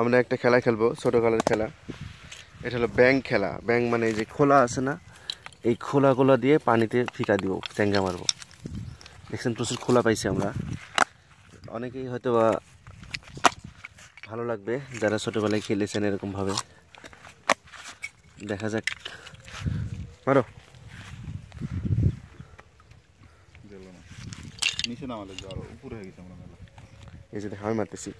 আমরা একটা খেলা খেলবো ছোটোকালের খেলা এটা হলো ব্যাং খেলা ব্যাং মানে যে খোলা আছে না এই খোলাগুলো দিয়ে পানিতে ফিকা দিব চ্যাঙ্গা মারবো দেখছেন প্রচুর খোলা পাইছি আমরা অনেকেই হয়তো বা ভালো লাগবে যারা ছোটোবেলায় খেলেছেন এরকমভাবে দেখা যাক মারো নিচে উপরে হয়ে গেছে আমরা এই যে দেখা আমি মারতেছি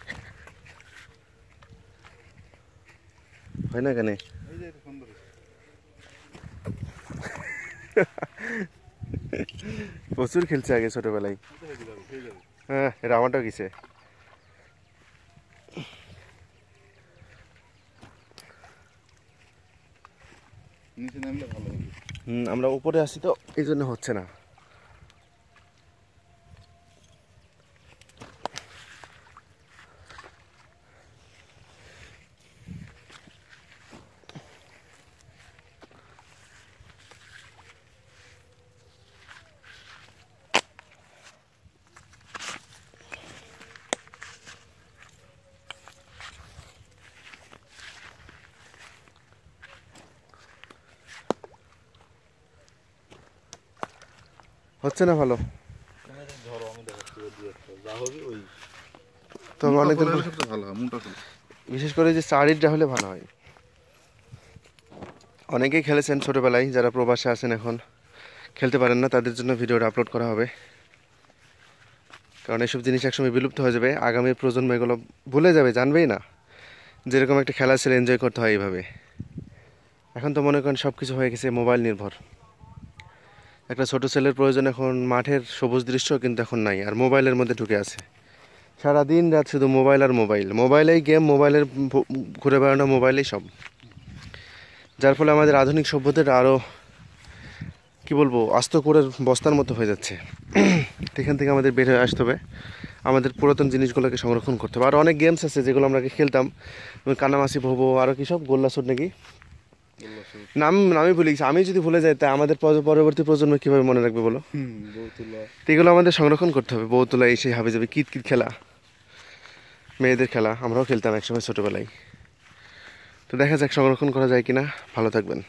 হয় না কেন প্রচুর খেলছে আগে ছোটবেলায় হ্যাঁ রামাটা গেছে আমরা উপরে আসি তো এই জন্য হচ্ছে না হচ্ছে না ভালো বিশেষ করে যে চারিটা হলে ভালো হয় অনেকেই খেলেছেন ছোটোবেলায় যারা প্রবাসে আছেন এখন খেলতে পারেন না তাদের জন্য ভিডিওটা আপলোড করা হবে কারণ এসব জিনিস একসময় বিলুপ্ত হয়ে যাবে আগামী প্রজন্ম এগুলো ভুলে যাবে জানবেই না যেরকম একটা খেলা ছিল এনজয় করতে হয় এইভাবে এখন তো মনে করেন সব কিছু হয়ে গেছে মোবাইল নির্ভর একটা ছোট ছেলের প্রয়োজন এখন মাঠের সবুজ দৃশ্য কিন্তু এখন নাই আর মোবাইলের মধ্যে ঢুকে আছে সারা দিন রাত শুধু মোবাইল আর মোবাইল মোবাইলেই গেম মোবাইলের ঘুরে বেড়ানো মোবাইলেই সব যার ফলে আমাদের আধুনিক সভ্যতাটা আরও কি বলবো আস্ত করে বস্তার মতো হয়ে যাচ্ছে এখান থেকে আমাদের বের হয়ে আসতে হবে আমাদের পুরাতন জিনিসগুলোকে সংরক্ষণ করতে হবে আর অনেক গেমস আছে যেগুলো আমরা খেলতাম কানামাসি ভবো আরও কী সব গোল্লা নাকি নাম নামই ভুলে গেছি আমি যদি ভুলে যাই তা আমাদের পরবর্তী প্রজন্ম কিভাবে মনে রাখবে বলো এগুলো আমাদের সংরক্ষণ করতে হবে বৌতুলা এসে হাবে যাবে কিত কিত খেলা মেয়েদের খেলা আমরাও খেলতাম একসময় ছোটোবেলায় তো দেখা যাক সংরক্ষণ করা যায় কিনা ভালো থাকবেন